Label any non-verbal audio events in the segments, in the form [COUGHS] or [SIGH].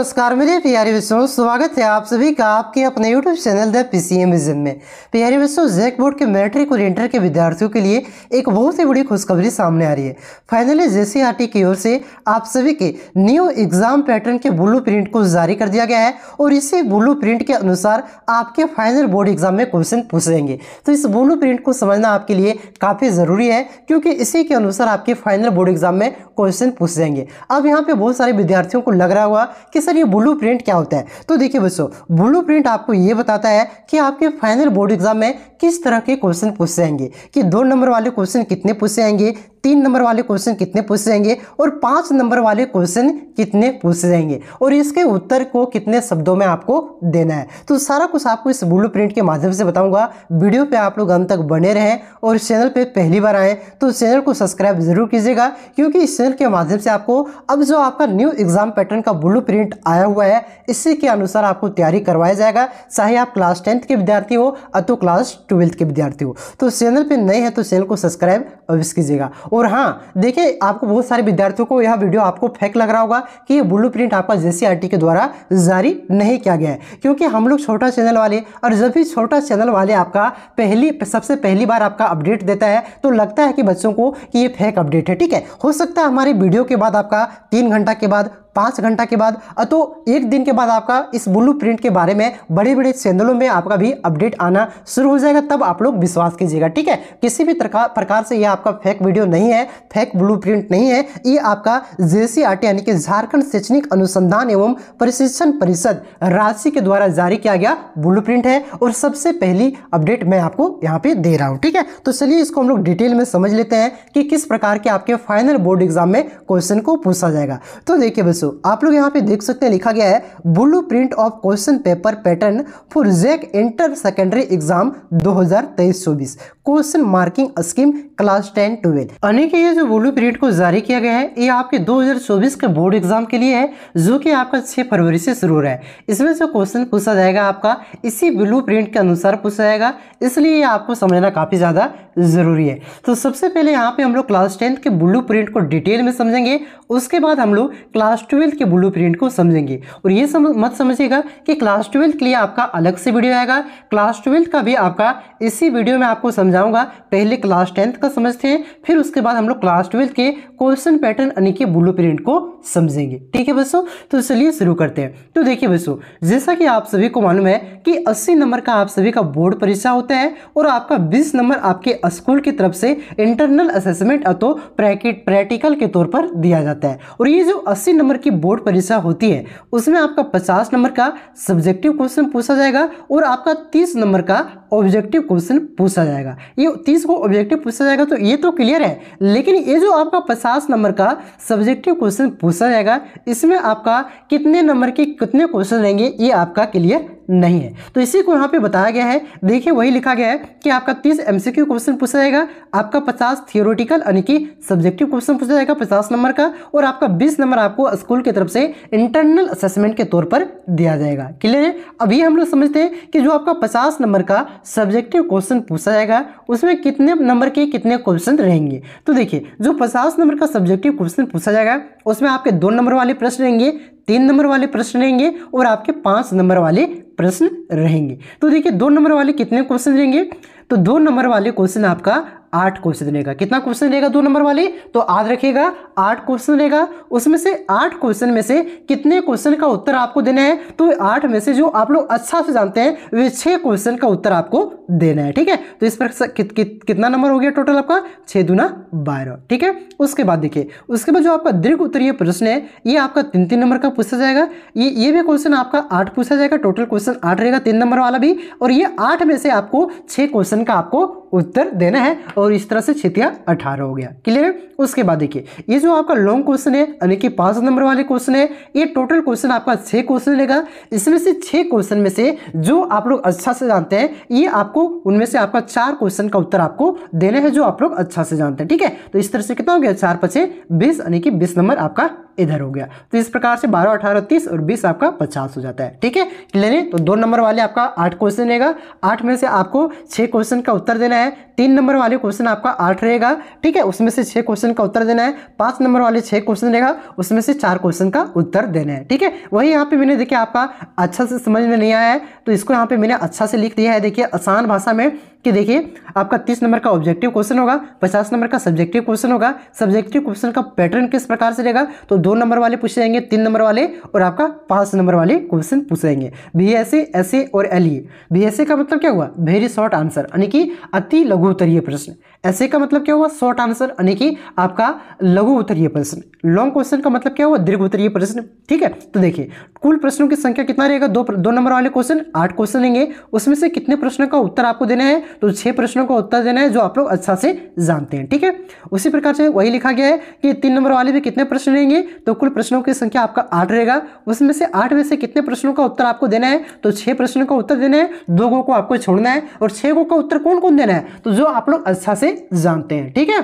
नमस्कार मेरे प्यारे बच्चों स्वागत है आप सभी का आपके अपने यूट्यूब चैनल द विजन में प्यारे बच्चों जैक बोर्ड के मैट्रिक और इंटर के विद्यार्थियों के लिए एक बहुत ही बड़ी खुशखबरी सामने आ रही है फाइनली जे की ओर से आप सभी के न्यू एग्जाम पैटर्न के ब्लू प्रिंट को जारी कर दिया गया है और इसी ब्लू प्रिंट के अनुसार आपके फाइनल बोर्ड एग्जाम में क्वेश्चन पूछेंगे तो इस ब्लू प्रिंट को समझना आपके लिए काफ़ी ज़रूरी है क्योंकि इसी के अनुसार आपके फाइनल बोर्ड एग्जाम में क्वेश्चन पूछ जाएंगे अब यहाँ पे बहुत सारे विद्यार्थियों को लग रहा हुआ कि सर ये ब्लू क्या होता है तो देखिए बच्चों ब्लू आपको ये बताता है कि आपके फाइनल बोर्ड एग्जाम में किस तरह के क्वेश्चन पूछे आएंगे कि दो नंबर वाले क्वेश्चन कितने पूछे आएंगे तीन नंबर वाले क्वेश्चन कितने पूछे जाएंगे और पाँच नंबर वाले क्वेश्चन कितने पूछे जाएंगे और इसके उत्तर को कितने शब्दों में आपको देना है तो सारा कुछ आपको इस ब्लू प्रिंट के माध्यम से बताऊंगा वीडियो पे आप लोग अंत तक बने रहें और चैनल पे पहली बार आए तो चैनल को सब्सक्राइब ज़रूर कीजिएगा क्योंकि इस चैनल के माध्यम से आपको अब जो आपका न्यू एग्ज़ाम पैटर्न का ब्लू प्रिंट आया हुआ है इसी के अनुसार आपको तैयारी करवाया जाएगा चाहे आप क्लास टेंथ के विद्यार्थी हो अतो क्लास ट्वेल्थ के विद्यार्थी हो तो चैनल पर नए हैं तो चैनल को सब्सक्राइब अवश्य कीजिएगा और हाँ देखिए आपको बहुत सारे विद्यार्थियों को यह वीडियो आपको फेक लग रहा होगा कि ये ब्लू प्रिंट आपका जे के द्वारा जारी नहीं किया गया है क्योंकि हम लोग छोटा चैनल वाले और जब भी छोटा चैनल वाले आपका पहली सबसे पहली बार आपका अपडेट देता है तो लगता है कि बच्चों को कि ये फेक अपडेट है ठीक है हो सकता है हमारे वीडियो के बाद आपका तीन घंटा के बाद पाँच घंटा के बाद तो एक दिन के बाद आपका इस ब्लू प्रिंट के बारे में बड़े बड़े चैनलों में आपका भी अपडेट आना शुरू हो जाएगा तब आप लोग विश्वास कीजिएगा ठीक है किसी भी प्रकार से यह आपका फेक वीडियो नहीं नहीं है फेक ब्लूप्रिंट नहीं है ये आपका जेसीआरटी यानी कि झारखंड शैक्षणिक अनुसंधान एवं प्रशिक्षण परिषद राशि के द्वारा जारी किया गया ब्लूप्रिंट है और सबसे पहली अपडेट मैं आपको यहाँ पे दे रहा हूँ ठीक है तो चलिए इसको हम लोग डिटेल में समझ लेते हैं कि किस प्रकार के आपके फाइनल बोर्ड एग्जाम में क्वेश्चन को पूछा जाएगा तो देखिए बसो आप लोग यहाँ पे देख सकते हैं लिखा गया है blueprint of question paper pattern for JAC inter secondary exam 2023-24 question marking scheme class ten twelve यानी कि ये जो ब्लू प्रिंट को जारी किया गया है ये आपके 2024 के बोर्ड एग्जाम के लिए है जो कि आपका 6 फरवरी से शुरू है इसमें जो क्वेश्चन पूछा जाएगा आपका इसी ब्लू प्रिंट के अनुसार पूछा जाएगा इसलिए ये आपको समझना काफ़ी ज़्यादा ज़रूरी है तो सबसे पहले यहाँ पे हम लोग क्लास टेंथ के ब्लू प्रिंट को डिटेल में समझेंगे उसके बाद हम लोग क्लास ट्वेल्थ के ब्लू प्रिंट को समझेंगे और ये समझ मत समझिएगा कि क्लास ट्वेल्थ के लिए आपका अलग से वीडियो आएगा क्लास ट्वेल्थ का भी आपका इसी वीडियो में आपको समझाऊंगा पहले क्लास टेंथ का समझते हैं फिर उसके उसके बाद हम लोग क्लास ट्वेल्थ के क्वेश्चन पैटर्न यानी कि ब्लू को समझेंगे ठीक है बसों तो चलिए शुरू करते हैं तो देखिए बसों जैसा कि आप सभी को मालूम है कि अस्सी नंबर का आप सभी का बोर्ड परीक्षा होता है और आपका बीस नंबर आपके स्कूल की तरफ से इंटरनल असेसमेंट अतो प्रैक्टिकल के तौर पर दिया जाता है और ये जो अस्सी नंबर की बोर्ड परीक्षा होती है उसमें आपका पचास नंबर का सब्जेक्टिव क्वेश्चन पूछा जाएगा और आपका तीस नंबर का ऑब्जेक्टिव क्वेश्चन पूछा जाएगा ये तीस को ऑब्जेक्टिव पूछा जाएगा तो ये तो क्लियर है लेकिन ये जो आपका पचास नंबर का सब्जेक्टिव क्वेश्चन पूछा जाएगा इसमें आपका कितने नंबर के कितने क्वेश्चन रहेंगे ये आपका क्लियर नहीं है तो इसी को यहाँ पे बताया गया है देखिए वही लिखा गया है कि आपका तीस एम क्वेश्चन पूछा जाएगा आपका पचास थियोरटिकल यानी कि सब्जेक्टिव क्वेश्चन पूछा जाएगा पचास नंबर का और आपका बीस नंबर आपको स्कूल की तरफ से इंटरनल असेसमेंट के तौर पर दिया जाएगा क्लियर है अभी हम लोग समझते हैं कि जो आपका पचास नंबर का सब्जेक्टिव क्वेश्चन पूछा जाएगा उसमें कितने नंबर के कितने क्वेश्चन रहेंगे तो देखिए जो पचास नंबर का सब्जेक्टिव क्वेश्चन पूछा जाएगा उसमें आपके दो नंबर वाले प्रश्न रहेंगे तीन नंबर वाले प्रश्न रहेंगे और आपके पांच नंबर वाले प्रश्न रहेंगे तो देखिए दो नंबर वाले कितने क्वेश्चन रहेंगे तो दो नंबर वाले क्वेश्चन आपका आठ क्वेश्चन रहेगा कितना क्वेश्चन रहेगा दो नंबर वाले तो याद रखिएगा आठ क्वेश्चन रहेगा उसमें से आठ क्वेश्चन में से कितने क्वेश्चन का उत्तर आपको देना है तो आठ में से जो आप लोग अच्छा से जानते हैं वे छह क्वेश्चन का उत्तर आपको देना है ठीक है तो इस पर कि, कि, कि, कितना नंबर हो गया टोटल आपका छः दुना बारह ठीक है उसके बाद देखिए उसके बाद जो आपका दीर्घ उत्तरीय प्रश्न है ये आपका तीन तीन नंबर का पूछा जाएगा ये ये भी क्वेश्चन आपका आठ पूछा जाएगा टोटल क्वेश्चन आठ रहेगा तीन नंबर वाला भी और ये आठ में से आपको छः क्वेश्चन का आपको उत्तर देना है और इस तरह से छितिया अठारह हो गया क्लियर है उसके बाद देखिए ये जो आपका लॉन्ग क्वेश्चन है यानी कि पांच नंबर वाले क्वेश्चन है ये टोटल क्वेश्चन आपका छह क्वेश्चन लेगा इसमें से छह क्वेश्चन में से जो आप लोग अच्छा से जानते हैं ये आपको उनमें से आपका चार क्वेश्चन का उत्तर आपको देना है जो आप लोग अच्छा से जानते हैं ठीक है तो इस तरह से कितना हो गया चार पचे बीस यानी कि बीस नंबर आपका इधर हो गया तो इस प्रकार से बारह अठारह तीस और बीस आपका पचास हो जाता है ठीक है क्लियर है तो दो नंबर वाले आपका आठ क्वेश्चन रहेगा आठ में से आपको छः क्वेश्चन का उत्तर देना है तीन नंबर वाले क्वेश्चन आपका आठ रहेगा ठीक है उसमें से छः क्वेश्चन का उत्तर देना है पाँच नंबर वाले छः क्वेश्चन रहेगा उसमें से चार क्वेश्चन का उत्तर देना है ठीक है वही यहाँ पे मैंने देखिए आपका अच्छा से समझ में नहीं आया है तो इसको यहाँ पे मैंने अच्छा से लिख दिया है देखिए आसान भाषा में कि देखिए आपका तीस नंबर का ऑब्जेक्टिव क्वेश्चन होगा पचास नंबर का सब्जेक्टिव क्वेश्चन होगा सब्जेक्टिव क्वेश्चन का पैटर्न किस प्रकार से रहेगा तो दो नंबर वाले पूछे जाएंगे तीन नंबर वाले और आपका पांच नंबर वाले क्वेश्चन पूछे जाएंगे बी एस एस ए और L E B S A का मतलब क्या हुआ वेरी शॉर्ट आंसर यानी कि अति लघु उत्तरीय प्रश्न एस ए का मतलब क्या हुआ शॉर्ट आंसर यानी कि आपका लघु उत्तरीय प्रश्न लॉन्ग क्वेश्चन का मतलब क्या हुआ दीर्घ उत्तरीय प्रश्न ठीक है तो देखिए कुल प्रश्नों की संख्या कितना रहेगा दो दो नंबर वाले क्वेश्चन आठ क्वेश्चन रहेंगे उसमें से कितने प्रश्नों का उत्तर आपको देना है तो छह प्रश्नों का उत्तर देना है जो आप लोग अच्छा से जानते हैं ठीक है उसी प्रकार से वही लिखा गया है कि तीन नंबर वाले भी कितने प्रश्न रहेंगे तो कुल प्रश्नों की संख्या आपका आठ रहेगा उसमें से आठ में से कितने प्रश्नों का उत्तर आपको देना है तो छह प्रश्नों का उत्तर देना है दो गो को आपको छोड़ना है और छह गो का उत्तर कौन कौन देना है तो जो आप लोग अच्छा से जानते हैं ठीक है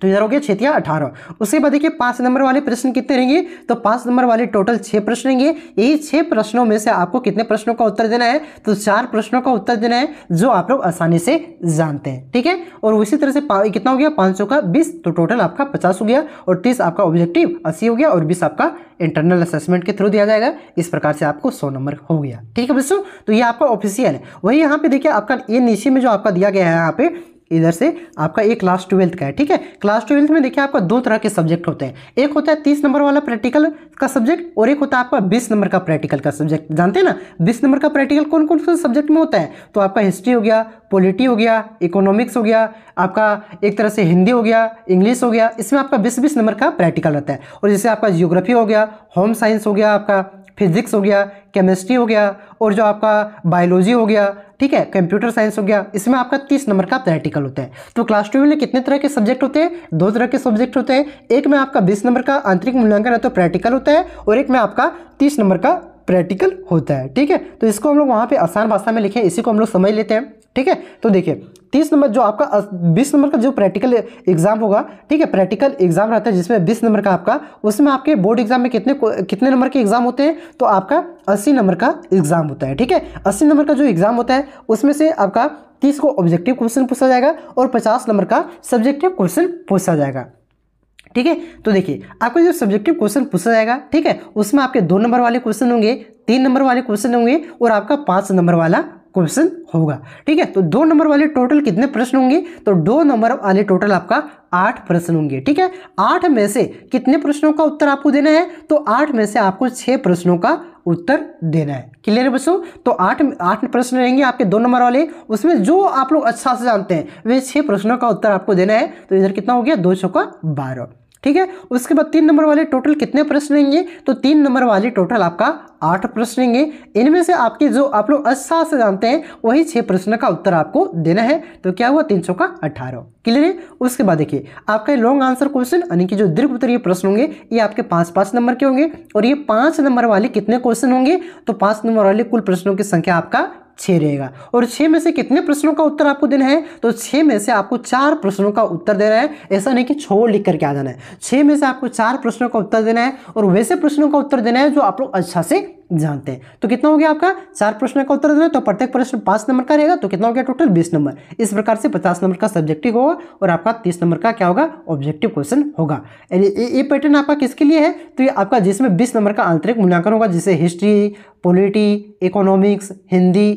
तो इधर हो गया छतिया अठारह उसके बाद देखिए पाँच नंबर वाले प्रश्न कितने रहेंगे तो पाँच नंबर वाले टोटल छः प्रश्न रहेंगे यही छः प्रश्नों में से आपको कितने प्रश्नों का उत्तर देना है तो चार प्रश्नों का उत्तर देना है जो आप लोग आसानी से जानते हैं ठीक है और उसी तरह से कितना हो गया पाँच का बीस तो टोटल आपका पचास हो गया और तीस आपका ऑब्जेक्टिव अस्सी हो गया और बीस आपका इंटरनल असेसमेंट के थ्रू दिया जाएगा इस प्रकार से आपको सौ नंबर हो गया ठीक है बच्चों तो ये आपका ऑफिशियल है वही यहाँ पे देखिए आपका ये नीचे में जो आपका दिया गया है यहाँ पे इधर से आपका एक क्लास ट्वेल्थ का है ठीक है क्लास ट्वेल्थ में देखिए आपका दो तरह के सब्जेक्ट होते हैं एक होता है तीस नंबर वाला प्रैक्टिकल का सब्जेक्ट और एक होता है आपका बीस नंबर का प्रैक्टिकल का सब्जेक्ट जानते हैं ना बीस नंबर का प्रैक्टिकल कौन कौन से सब्जेक्ट में होता है तो आपका हिस्ट्री हो गया पॉलिटी हो गया इकोनॉमिक्स हो गया आपका एक तरह से हिंदी हो गया इंग्लिश हो गया इसमें आपका बीस बीस नंबर का प्रैक्टिकल रहता है और जैसे आपका जियोग्राफी हो गया होम साइंस हो गया आपका फिजिक्स हो गया केमिस्ट्री हो गया और जो आपका बायोलॉजी हो गया ठीक है कंप्यूटर साइंस हो गया इसमें आपका तीस नंबर का प्रैक्टिकल होता है तो क्लास ट्वेल्व में कितने तरह के सब्जेक्ट होते हैं दो तरह के सब्जेक्ट होते हैं एक में आपका बीस नंबर का आंतरिक मूल्यांकन है तो प्रैक्टिकल होता है और एक में आपका तीस नंबर का प्रैक्टिकल होता है ठीक है तो इसको हम लोग वहाँ पर आसान भाषा में लिखें इसी को हम लोग समझ लेते हैं ठीक है तो देखिए तीस नंबर जो आपका बीस नंबर का जो प्रैक्टिकल एग्जाम होगा ठीक है प्रैक्टिकल एग्जाम रहता है जिसमें बीस नंबर का आपका उसमें आपके बोर्ड एग्जाम में कितने कितने नंबर के एग्जाम होते हैं तो आपका अस्सी नंबर का एग्जाम होता है ठीक है अस्सी नंबर का जो एग्जाम होता है उसमें से आपका तीस को ऑब्जेक्टिव क्वेश्चन पूछा जाएगा और पचास नंबर का सब्जेक्टिव क्वेश्चन पूछा जाएगा ठीक है तो देखिए आपको जो सब्जेक्टिव क्वेश्चन पूछा जाएगा ठीक है उसमें आपके दो नंबर वाले क्वेश्चन होंगे तीन नंबर वाले क्वेश्चन होंगे और आपका पांच नंबर वाला क्वेश्चन होगा ठीक है तो दो नंबर वाले टोटल कितने प्रश्न होंगे तो दो नंबर वाले टोटल आपका आठ प्रश्न होंगे ठीक है आठ में से कितने प्रश्नों का उत्तर आपको देना है तो आठ में से आपको छह प्रश्नों का उत्तर देना है क्लियर है बच्चों तो आठ आठ प्रश्न रहेंगे आपके दो नंबर वाले उसमें जो आप लोग अच्छा से जानते हैं वे छह प्रश्नों का उत्तर आपको देना है तो इधर कितना हो गया दो सौ का बारह ठीक है उसके बाद तीन नंबर वाले टोटल कितने प्रश्न रहेंगे तो तीन नंबर वाले टोटल आपका आठ प्रश्न रहेंगे इनमें से आपके जो आप लोग अच्छा से जानते हैं वही छः प्रश्न का उत्तर आपको देना है तो क्या हुआ तीन का अठारह क्लियर है उसके बाद देखिए आपका लॉन्ग आंसर क्वेश्चन यानी कि जो दीर्घ उत्तरीय प्रश्न होंगे ये आपके पाँच पाँच नंबर के होंगे और ये पाँच नंबर वाले कितने क्वेश्चन होंगे तो पाँच नंबर वाले कुल प्रश्नों की संख्या आपका छः रहेगा और छः में से कितने प्रश्नों का उत्तर आपको देना है तो छः में से आपको चार प्रश्नों का उत्तर देना है ऐसा नहीं कि छोड़ लिख करके आ जाना है छः में से आपको चार प्रश्नों का उत्तर देना है और वैसे प्रश्नों का उत्तर देना है जो आप लोग अच्छा से जानते हैं तो कितना हो गया आपका चार प्रश्न का उत्तर देना तो प्रत्येक प्रश्न पांच नंबर का रहेगा तो कितना हो गया टोटल बीस नंबर इस प्रकार से पचास नंबर का सब्जेक्टिव होगा और आपका तीस नंबर का क्या होगा ऑब्जेक्टिव क्वेश्चन होगा ये पैटर्न आपका किसके लिए है तो ये आपका जिसमें बीस नंबर का आंतरिक मूल्यांकन होगा जिसे history polity economics Hindi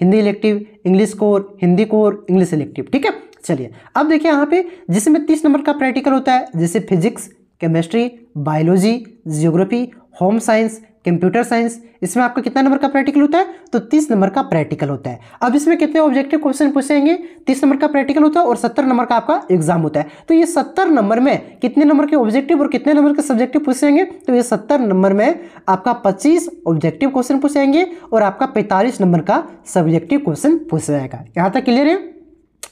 Hindi elective English core Hindi core English elective ठीक है चलिए अब देखिए यहाँ पे जिसमें तीस नंबर का प्रैक्टिकल होता है जैसे physics chemistry biology geography home science computer science इसमें आपका कितना नंबर का प्रैक्टिकल होता है तो तीस नंबर का प्रैक्टिकल होता है अब इसमें कितने ऑब्जेक्टिव क्वेश्चन पूछेंगे तीस नंबर का प्रैक्टिकल होता है और सत्तर नंबर का आपका एग्जाम होता है तो ये सत्तर नंबर में कितने नंबर के ऑब्जेक्टिव और कितने नंबर के सब्जेक्टिव पूछेंगे तो ये सत्तर नंबर में आपका पच्चीस ऑब्जेक्टिव क्वेश्चन पूछेंगे और आपका पैंतालीस नंबर का सब्जेक्टिव क्वेश्चन पूछा जाएगा यहाँ तक क्लियर है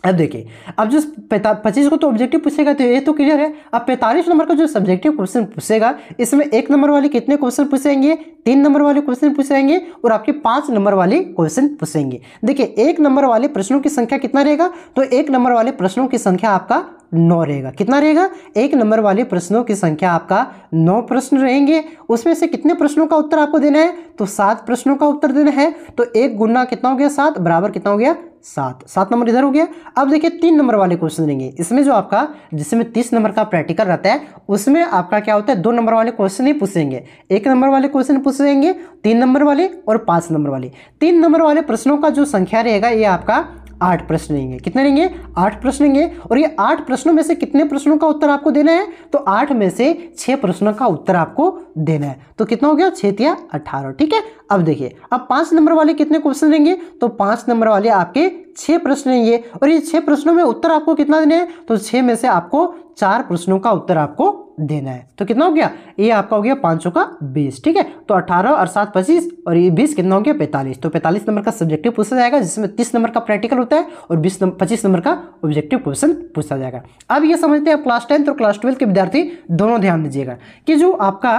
अब देखिए अब जो पच्चीस को तो ऑब्जेक्टिव पूछेगा तो ये तो क्लियर है अब पैंतालीस नंबर का जो सब्जेक्टिव क्वेश्चन पूछेगा इसमें एक नंबर वाले कितने क्वेश्चन पूछेंगे तीन नंबर वाले क्वेश्चन पूछेंगे और आपके पांच नंबर वाले क्वेश्चन पूछेंगे देखिए एक नंबर वाले प्रश्नों की संख्या कितना रहेगा तो एक नंबर वाले प्रश्नों की संख्या आपका नौ रहेगा कितना रहेगा एक नंबर वाले प्रश्नों की संख्या आपका नौ प्रश्न रहेंगे उसमें से कितने प्रश्नों का उत्तर आपको देना है तो सात प्रश्नों का उत्तर देना है तो एक गुना कितना हो गया सात बराबर कितना हो गया सात सात नंबर इधर हो गया अब देखिए तीन नंबर वाले क्वेश्चन देंगे इसमें जो आपका जिसमें तीस नंबर का प्रैक्टिकल रहता है उसमें आपका क्या होता है दो नंबर वाले क्वेश्चन ही पूछेंगे एक नंबर वाले क्वेश्चन पूछेंगे तीन नंबर वाले और पांच नंबर वाले तीन नंबर वाले प्रश्नों का जो संख्या रहेगा ये आपका आठ प्रश्न रहेंगे कितने रहेंगे आठ प्रश्न रहेंगे और ये आठ प्रश्नों में से कितने प्रश्नों का उत्तर आपको देना है तो आठ में से छह प्रश्नों का उत्तर आपको देना है तो कितना हो गया छतिया अठारह ठीक है अब देखिए अब पांच नंबर वाले कितने क्वेश्चन रहेंगे तो पांच नंबर वाले आपके छह प्रश्न रहेंगे और ये छह प्रश्नों में उत्तर आपको कितना देना है तो छह में से आपको चार प्रश्नों का उत्तर आपको देना है तो कितना हो गया ये आपका हो गया पाँच का बीस ठीक है तो अठारह और सात पच्चीस और ये बीस कितना हो गया पैंतालीस तो पैंतालीस नंबर का सब्जेक्टिव पूछा जाएगा जिसमें तीस नंबर का प्रैक्टिकल होता है और बीस पच्चीस नंबर का ऑब्जेक्टिव क्वेश्चन पूछा जाएगा अब ये समझते हैं क्लास टेंथ और क्लास ट्वेल्थ के विद्यार्थी दोनों ध्यान दीजिएगा कि जो आपका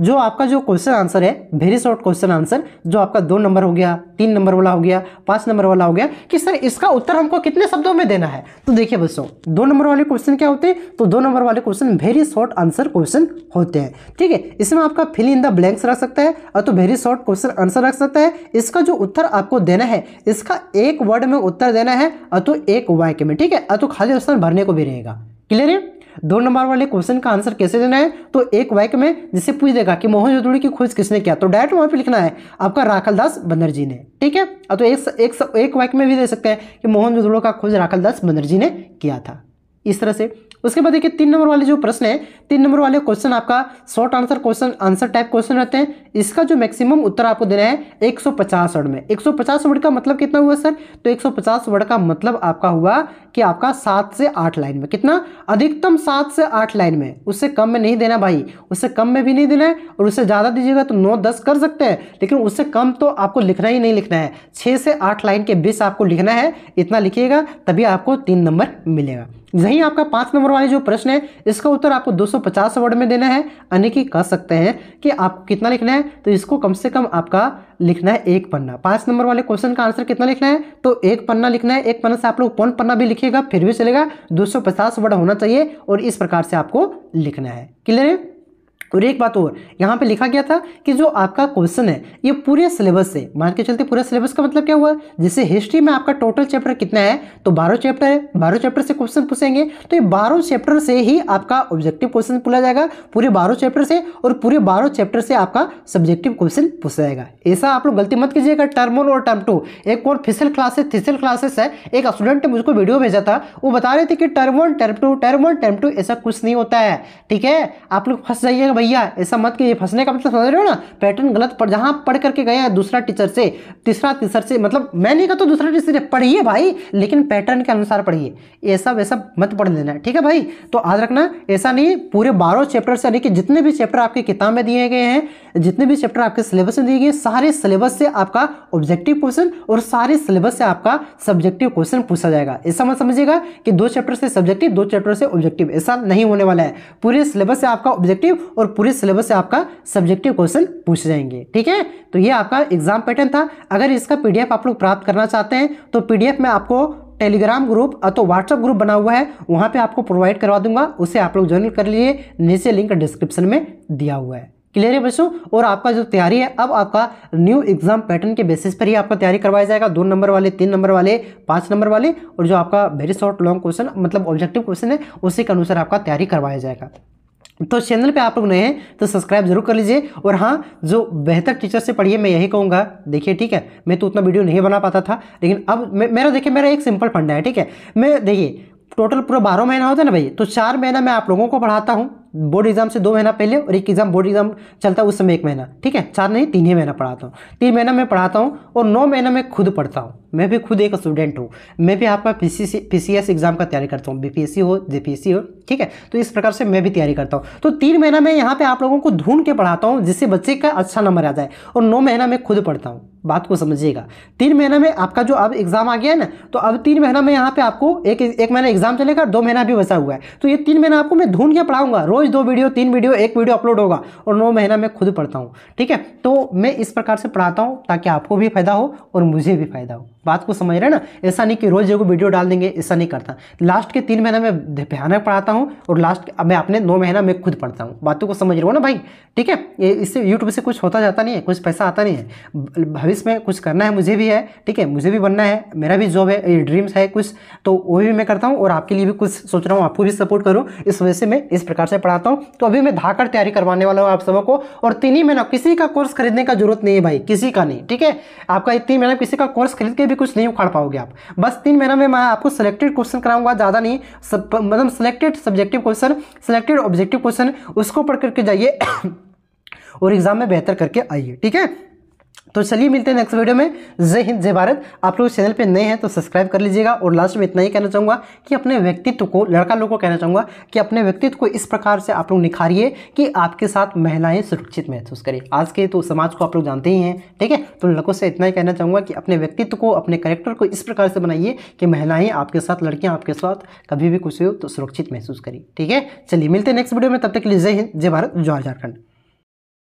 जो आपका जो क्वेश्चन आंसर है वेरी शॉर्ट क्वेश्चन आंसर जो आपका दो नंबर हो गया तीन नंबर वाला हो गया पाँच नंबर वाला हो गया कि सर इसका उत्तर हमको कितने शब्दों में देना है तो देखिए बच्चों दो नंबर वाले क्वेश्चन क्या होते हैं तो दो नंबर वाले question very short answer question होते हैं ठीक है इसमें आपका फिल इन द ब्लैंक्स रख सकता है और तो वेरी शॉर्ट क्वेश्चन आंसर रख सकता है इसका जो उत्तर आपको देना है इसका एक वर्ड में उत्तर देना है और तो एक वाक्य में ठीक है और तो खाली ऑप्शन भरने को भी रहेगा क्लियर है दो नंबर वाले क्वेश्चन का आंसर कैसे देना है तो एक वाक्य में जिसे पूछ देगा कि मोहन की खोज किसने किया तो डायरेक्ट वहां पे लिखना है आपका राखल दास बनर्जी ने ठीक है तो एक, एक, एक वाक्य में भी दे सकते हैं कि मोहन का खोज राखल दास बनर्जी ने किया था इस तरह से उसके बाद देखिए तीन नंबर वाले जो प्रश्न है तीन नंबर वाले क्वेश्चन आपका short answer question answer type question रहते हैं इसका जो मैक्सिमम उत्तर आपको देना है 150 वर्ड में 150 वर्ड का मतलब कितना हुआ सर तो 150 वर्ड का मतलब आपका हुआ कि आपका सात से आठ लाइन में कितना अधिकतम सात से आठ लाइन में उससे कम में नहीं देना भाई उससे कम में भी नहीं देना है और उससे ज़्यादा दीजिएगा तो नौ दस कर सकते हैं लेकिन उससे कम तो आपको लिखना ही नहीं लिखना है छः से आठ लाइन के बीच आपको लिखना है इतना लिखिएगा तभी आपको तीन नंबर मिलेगा यही आपका पाँच नंबर वाले जो प्रश्न है इसका उत्तर आपको 250 वर्ड में देना है यानी कि कह सकते हैं कि आपको कितना लिखना है तो इसको कम से कम आपका लिखना है एक पन्ना पाँच नंबर वाले क्वेश्चन का आंसर कितना लिखना है तो एक पन्ना लिखना है एक पन्ना से आप लोग पौन पन्ना भी लिखिएगा फिर भी चलेगा 250 वर्ड होना चाहिए और इस प्रकार से आपको लिखना है क्लियर है और एक बात और यहाँ पे लिखा गया था कि जो आपका क्वेश्चन है ये पूरे सिलेबस से मान के चलते पूरा सिलेबस का मतलब क्या हुआ जैसे हिस्ट्री में आपका टोटल चैप्टर कितना है तो बारह चैप्टर है बारह चैप्टर से क्वेश्चन पूछेंगे तो ये बारह चैप्टर से ही आपका ऑब्जेक्टिव क्वेश्चन पूछा जाएगा पूरे बारह चैप्टर से और पूरे बारह चैप्टर से आपका सब्जेक्टिव क्वेश्चन पूछा जाएगा ऐसा आप लोग गलती मत कीजिएगा टर्म वन और टर्म टू एक और फिसल क्लासेस थिसल क्लासेस है एक स्टूडेंट ने मुझको वीडियो भेजा था वो बता रहे थे कि term one term two term one term two ऐसा कुछ नहीं होता है ठीक है आप लोग फंस जाइएगा भैया ऐसा मत कीजिए फंसने का मतलब समझ रहे हो ना पैटर्न गलत पढ़ जहाँ पढ़ करके गए हैं दूसरा टीचर से तीसरा टीचर से मतलब मैं नहीं कहता तो दूसरा टीचर से पढ़िए भाई लेकिन पैटर्न के अनुसार पढ़िए ऐसा वैसा मत पढ़ लेना ठीक है भाई तो याद रखना ऐसा नहीं पूरे बारह चैप्टर से यानी कि जितने भी चैप्टर आपकी किताब में दिए गए हैं जितने भी चैप्टर आपके सिलेबस में दिए गए सारे सिलेबस से आपका ऑब्जेक्टिव क्वेश्चन और सारे सिलेबस से आपका सब्जेक्टिव क्वेश्चन पूछा जाएगा ऐसा मत समझिएगा कि दो चैप्टर से सब्जेक्टिव दो चैप्टर से ऑब्जेक्टिव ऐसा नहीं होने वाला है पूरे सिलेबस से आपका ऑब्जेक्टिव और और पूरे सिलेबस से आपका सब्जेक्टिव क्वेश्चन पूछ जाएंगे ठीक है तो ये आपका एग्जाम पैटर्न था अगर इसका पीडीएफ आप लोग प्राप्त करना चाहते हैं तो पीडीएफ में आपको टेलीग्राम ग्रुप तो व्हाट्सअप ग्रुप बना हुआ है वहाँ पे आपको प्रोवाइड करवा दूंगा उसे आप लोग ज्वाइन कर लीजिए नीचे लिंक डिस्क्रिप्शन में दिया हुआ है क्लियर है बच्चों और आपका जो तैयारी है अब आपका न्यू एग्जाम पैटर्न के बेसिस पर ही आपका तैयारी करवाया जाएगा दो नंबर वाले तीन नंबर वाले पाँच नंबर वाले और जो आपका वेरी शॉर्ट लॉन्ग क्वेश्चन मतलब ऑब्जेक्टिव क्वेश्चन है उसी के अनुसार आपका तैयारी करवाया जाएगा तो चैनल पे आप लोग नए हैं तो सब्सक्राइब जरूर कर लीजिए और हाँ जो बेहतर टीचर से पढ़िए मैं यही कहूँगा देखिए ठीक है मैं तो उतना वीडियो नहीं बना पाता था लेकिन अब मे, मेरा देखिए मेरा एक सिंपल फंडा है ठीक है मैं देखिए टोटल पूरा बारह महीना होता है ना भाई तो चार महीना मैं आप लोगों को पढ़ाता हूँ बोर्ड एग्जाम से दो महीना पहले और एक एग्जाम बोर्ड एग्जाम चलता है उस समय एक महीना ठीक है चार नहीं तीन ही महीना पढ़ाता हूँ तीन महीना मैं पढ़ाता हूँ और नौ महीना मैं खुद पढ़ता हूँ मैं भी खुद एक स्टूडेंट हूँ मैं भी आपका पी सी एग्जाम का तैयारी करता हूँ बी हो जे हो ठीक है तो इस प्रकार से मैं भी तैयारी करता हूँ तो तीन महीना मैं यहाँ पे आप लोगों को ढूंढ के पढ़ाता हूँ जिससे बच्चे का अच्छा नंबर आ जाए और नौ महीना मैं खुद पढ़ता हूँ बात को समझिएगा तीन महीना में आपका जो अब एग्जाम आ गया है ना तो अब तीन महीना में यहाँ पे आपको एक एक महीना एग्जाम चलेगा दो महीना भी बचा हुआ है तो ये तीन महीना आपको मैं ढूंढ के पढ़ाऊंगा रोज रोज़ दो वीडियो तीन वीडियो एक वीडियो अपलोड होगा और नौ महीना में खुद पढ़ता हूँ ठीक है तो मैं इस प्रकार से पढ़ाता हूँ ताकि आपको भी फायदा हो और मुझे भी फायदा हो बात को समझ रहे ना ऐसा नहीं कि रोज़ एगो वीडियो डाल देंगे ऐसा नहीं करता लास्ट के तीन महीना में भयानक पढ़ाता हूँ और लास्ट मैं अपने नौ महीना में खुद पढ़ता हूँ बातों को समझ रहे हो ना भाई ठीक है ये इससे यूट्यूब से कुछ होता जाता नहीं है कुछ पैसा आता नहीं है भविष्य में कुछ करना है मुझे भी है ठीक है मुझे भी बनना है मेरा भी जॉब है ड्रीम्स है कुछ तो वो भी मैं करता हूँ और आपके लिए भी कुछ सोच रहा हूँ आपको भी सपोर्ट करूँ इस वजह से मैं इस प्रकार से पढ़ाता हूँ तो अभी मैं धाकर तैयारी करवाने वाला हूँ आप सब को और तीन ही महीना किसी का कोर्स खरीदने का जरूरत नहीं है भाई किसी का नहीं ठीक है आपका तीन महीना किसी का कोर्स खरीद के भी कुछ नहीं उखाड़ पाओगे आप बस तीन महीना में मैं आपको सिलेक्टेड क्वेश्चन कराऊंगा ज़्यादा नहीं मतलब selected subjective question selected objective question उसको पढ़ करके जाइए [COUGHS] और एग्ज़ाम में बेहतर करके आइए ठीक है तो चलिए मिलते हैं नेक्स्ट वीडियो में जय हिंद जय भारत आप लोग चैनल पे नए हैं तो सब्सक्राइब कर लीजिएगा और लास्ट में इतना ही कहना चाहूँगा कि अपने व्यक्तित्व को लड़का लोगों को कहना चाहूँगा कि अपने व्यक्तित्व को इस प्रकार से आप लोग निखारिए कि आपके साथ महिलाएं सुरक्षित महसूस करें आज के तो समाज को आप लोग जानते ही हैं ठीक है तो लड़कों से इतना ही कहना चाहूँगा कि अपने व्यक्तित्व को अपने करेक्टर को इस प्रकार से बनाइए कि महिलाएँ आपके साथ लड़कियाँ आपके साथ कभी भी कुछ हो तो सुरक्षित महसूस करें ठीक है चलिए मिलते हैं नेक्स्ट वीडियो में तब तक के लिए जय हिंद जय भारत जोहर झारखंड